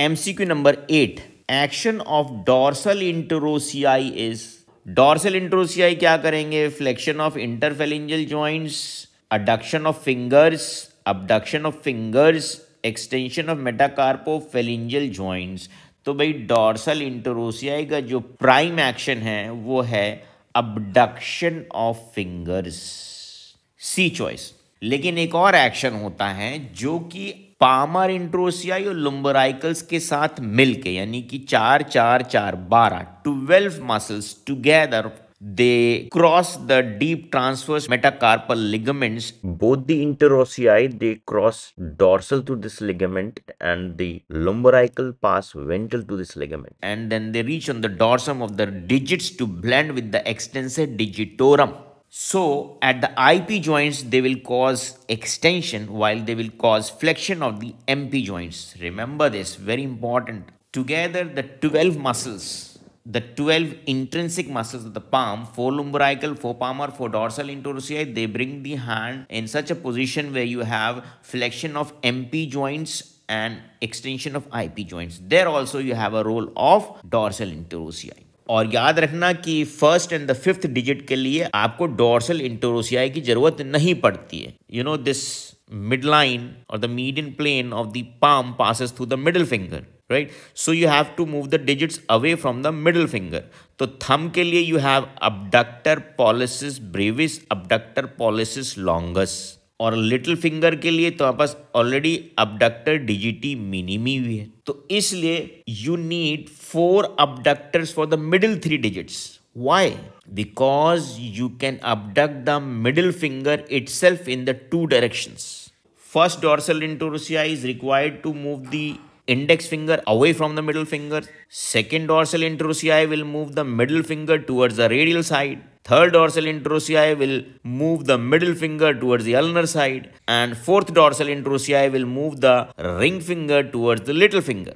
MCQ number eight action of dorsal interossei is dorsal interossei क्या करेंगे flexion of interphalangeal joints adduction of fingers of fingers extension of metacarpo metacarpophalangeal joints तो भाई dorsal इंटरोसियाई का जो prime action है वो है abduction of fingers C choice लेकिन एक और एक्शन होता है जो कि पामर इंट्रोसिया या लुम्बराइकल्स के साथ मिलके यानी कि चार चार चार बारह twelve muscles together they cross the deep transverse metacarpal ligaments both the interossei they cross dorsal to this ligament and the lumbrical pass ventral to this ligament and then they reach on the dorsum of the digits to blend with the extensor digitorum So at the IP joints, they will cause extension while they will cause flexion of the MP joints. Remember this, very important. Together, the 12 muscles, the 12 intrinsic muscles of the palm, four lumbrical, four palmar, four dorsal interossei, they bring the hand in such a position where you have flexion of MP joints and extension of IP joints. There also you have a role of dorsal interossei. और याद रखना कि first and the fifth digit के लिए आपको dorsal इंटोरोसियाई की जरूरत नहीं पड़ती है you know this mid line और the median plane of the palm passes through the middle finger right so you have to move the digits away from the middle finger तो थम के लिए you have abductor pollicis brevis abductor pollicis longus और little finger के लिए तो आप already abductor डिजिटी minimi हुई है तो इसलिए you need four abductors for the middle three digits why because you can abduct the middle finger itself in the two direction first dorsal interossei is required to move the index finger away from the middle finger. Second dorsal interossei will move the middle finger towards the radial side. Third dorsal interossei will move the middle finger towards the ulnar side. And fourth dorsal interossei will move the ring finger towards the little finger.